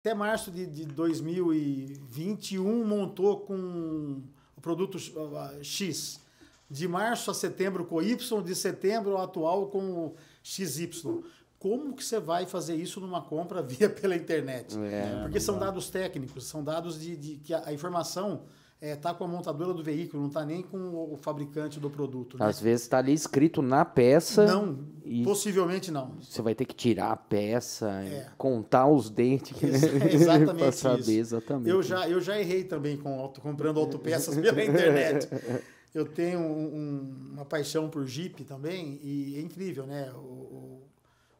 até março de, de 2021 montou com o produto X. De março a setembro com Y, de setembro atual com XY. Como que você vai fazer isso numa compra via pela internet? É, Porque são dados técnicos, são dados de, de que a, a informação está é, com a montadora do veículo, não está nem com o fabricante do produto. Né? Às vezes está ali escrito na peça. Não, possivelmente não. Você vai ter que tirar a peça, é. contar os dentes. Que é, Exatamente para saber isso. exatamente. Eu já, eu já errei também com auto, comprando autopeças pela internet. Eu tenho um, uma paixão por Jeep também e é incrível, né? O,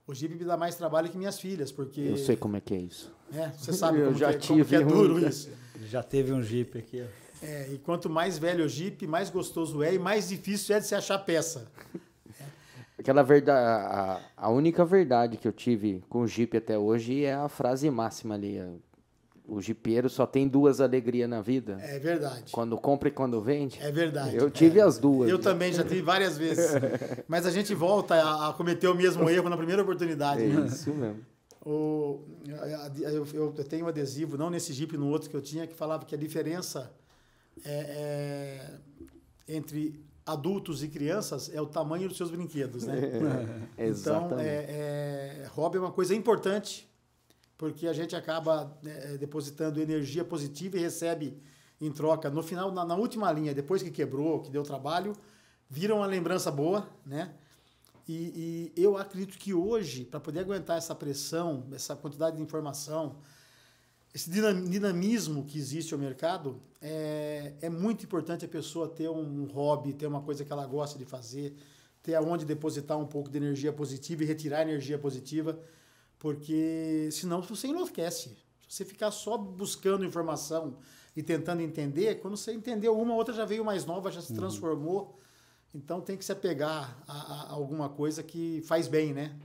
o Jeep me dá mais trabalho que minhas filhas, porque... Eu sei como é que é isso. É, você sabe eu já que, é, tive como que é duro um... isso. Já teve um Jeep aqui, ó. É, e quanto mais velho o Jeep, mais gostoso é e mais difícil é de se achar peça. Aquela verdade, a, a, única verdade que eu tive com o Jeep até hoje é a frase máxima ali. O jipeiro só tem duas alegrias na vida. É verdade. Quando compra e quando vende. É verdade. Eu tive é, as duas. Eu também já tive várias vezes. Mas a gente volta a, a cometer o mesmo erro na primeira oportunidade. É né? isso mesmo. O, eu, eu, tenho um adesivo, não nesse Jeep, no outro que eu tinha, que falava que a diferença é, é, entre adultos e crianças é o tamanho dos seus brinquedos, né? É, então, é, é, hobby é uma coisa importante, porque a gente acaba né, é, depositando energia positiva e recebe em troca. No final, na, na última linha, depois que quebrou, que deu trabalho, viram uma lembrança boa, né? E, e eu acredito que hoje, para poder aguentar essa pressão, essa quantidade de informação, esse dinamismo que existe no mercado é, é muito importante a pessoa ter um hobby, ter uma coisa que ela gosta de fazer, ter aonde depositar um pouco de energia positiva e retirar energia positiva, porque senão você enlouquece. Se você ficar só buscando informação e tentando entender, quando você entendeu uma, outra já veio mais nova, já se uhum. transformou. Então tem que se apegar a, a alguma coisa que faz bem, né?